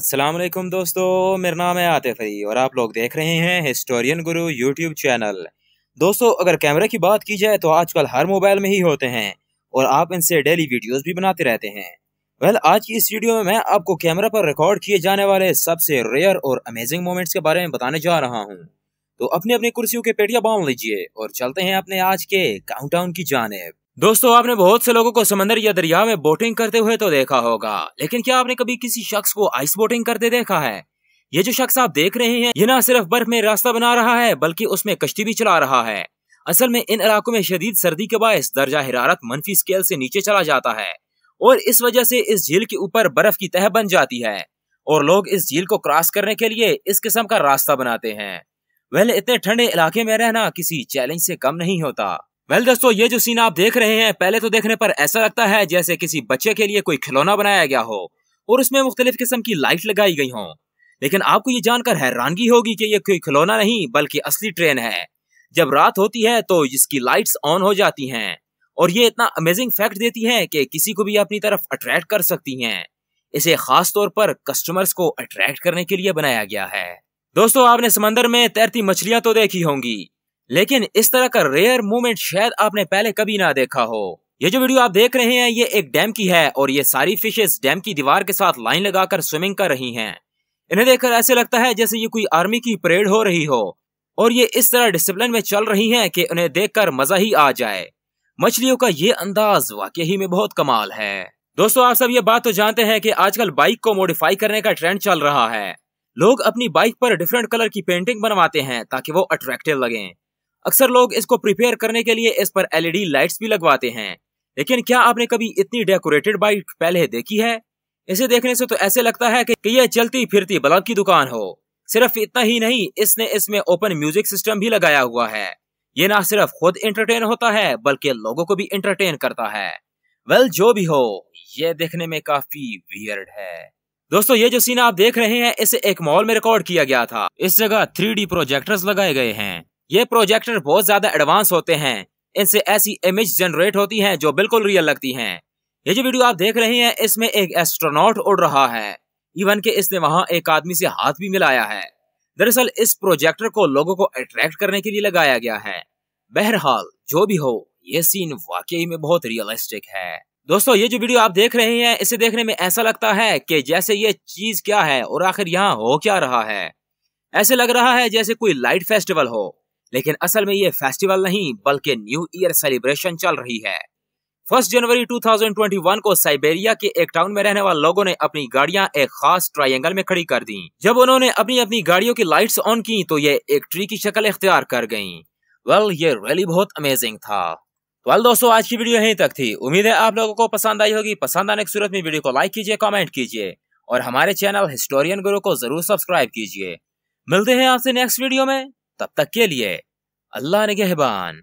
असलम दोस्तों मेरा नाम है आतिफ अली और आप लोग देख रहे हैं हिस्टोरियन गुरु यूट्यूब चैनल दोस्तों अगर कैमरा की बात की जाए तो आजकल हर मोबाइल में ही होते हैं और आप इनसे डेली वीडियोस भी बनाते रहते हैं वेल आज की इस वीडियो में मैं आपको कैमरा पर रिकॉर्ड किए जाने वाले सबसे रेयर और अमेजिंग मोमेंट्स के बारे में बताने जा रहा हूँ तो अपनी अपनी कुर्सियों के पेटियाँ बांध लीजिए और चलते हैं अपने आज के काउंट की जानब दोस्तों आपने बहुत से लोगों को समंदर या दरिया में बोटिंग करते हुए तो देखा होगा लेकिन क्या आपने कभी किसी शख्स को आइस बोटिंग करते देखा है ये जो शख्स आप देख रहे हैं ये ना सिर्फ बर्फ में रास्ता बना रहा है बल्कि उसमें कश्ती भी चला रहा है असल में इन इलाकों में शदीद सर्दी के बायस दर्जा हरारत मनफी स्केल से नीचे चला जाता है और इस वजह से इस झील के ऊपर बर्फ की तह बन जाती है और लोग इस झील को क्रॉस करने के लिए इस किस्म का रास्ता बनाते हैं वह इतने ठंडे इलाके में रहना किसी चैलेंज से कम नहीं होता वेल well, दोस्तों ये जो सीन आप देख रहे हैं पहले तो देखने पर ऐसा लगता है जैसे किसी बच्चे के लिए कोई खिलौना बनाया गया हो और उसमें मुख्तलिफ किस्म की लाइट लगाई गई हो लेकिन आपको ये जानकर हैरानगी होगी कि ये कोई खिलौना नहीं बल्कि असली ट्रेन है जब रात होती है तो इसकी लाइट्स ऑन हो जाती हैं और ये इतना अमेजिंग फैक्ट देती हैं कि किसी को भी अपनी तरफ अट्रैक्ट कर सकती हैं इसे खास तौर पर कस्टमर्स को अट्रैक्ट करने के लिए बनाया गया है दोस्तों आपने समंदर में तैरती मछलियां तो देखी होंगी लेकिन इस तरह का रेयर मूवमेंट शायद आपने पहले कभी ना देखा हो ये जो वीडियो आप देख रहे हैं ये एक डैम की है और ये सारी फिशेस डैम की दीवार के साथ लाइन लगाकर स्विमिंग कर रही हैं इन्हें देखकर ऐसे लगता है जैसे ये कोई आर्मी की परेड हो रही हो और ये इस तरह डिसिप्लिन में चल रही हैं कि उन्हें देखकर मजा ही आ जाए मछलियों का ये अंदाज वाकई ही में बहुत कमाल है दोस्तों आप सब ये बात तो जानते हैं कि आजकल बाइक को मोडिफाई करने का ट्रेंड चल रहा है लोग अपनी बाइक पर डिफरेंट कलर की पेंटिंग बनवाते हैं ताकि वो अट्रैक्टिव लगे अक्सर लोग इसको प्रिपेयर करने के लिए इस पर एलईडी लाइट्स e भी लगवाते हैं लेकिन क्या आपने कभी इतनी डेकोरेटेड बाइक पहले देखी है इसे देखने से तो ऐसे लगता है कि यह चलती फिरती बल्ब की दुकान हो सिर्फ इतना ही नहीं इसने इसमें ओपन म्यूजिक सिस्टम भी लगाया हुआ है ये ना सिर्फ खुद एंटरटेन होता है बल्कि लोगों को भी एंटरटेन करता है वेल well, जो भी हो ये देखने में काफी वियर्ड है दोस्तों ये जो सीन आप देख रहे हैं इसे एक मॉल में रिकॉर्ड किया गया था इस जगह थ्री प्रोजेक्टर्स लगाए गए हैं ये प्रोजेक्टर बहुत ज्यादा एडवांस होते हैं इनसे ऐसी इमेज जनरेट होती हैं जो बिल्कुल रियल लगती हैं ये जो वीडियो आप देख रहे हैं इसमें एक एस्ट्रोनॉट उड़ रहा है इवन के इसने वहां एक आदमी से हाथ भी मिलाया है दरअसल इस प्रोजेक्टर को लोगों को अट्रैक्ट करने के लिए लगाया गया है बहरहाल जो भी हो ये सीन वाकई में बहुत रियलिस्टिक है दोस्तों ये जो वीडियो आप देख रहे हैं इसे देखने में ऐसा लगता है कि जैसे ये चीज क्या है और आखिर यहाँ हो क्या रहा है ऐसे लग रहा है जैसे कोई लाइट फेस्टिवल हो लेकिन असल में ये फेस्टिवल नहीं बल्कि न्यू ईयर सेलिब्रेशन चल रही है फर्स्ट जनवरी 2021 को साइबेरिया के एक टाउन में रहने वाले लोगों ने अपनी गाड़ियां एक खास ट्रायंगल में खड़ी कर दी जब उन्होंने अपनी अपनी गाड़ियों की लाइट्स ऑन की तो ये एक ट्री की शक्ल इख्तियार कर गईं। वेल well, ये रैली बहुत अमेजिंग था वेल well, दोस्तों आज की वीडियो यहीं तक थी उम्मीद है आप लोगों को पसंद आई होगी पसंद आने की सूरत में वीडियो को लाइक कीजिए कॉमेंट कीजिए और हमारे चैनल हिस्टोरियन गुरु को जरूर सब्सक्राइब कीजिए मिलते हैं आपसे नेक्स्ट वीडियो में तब तक के लिए अल्लाह ने गहबान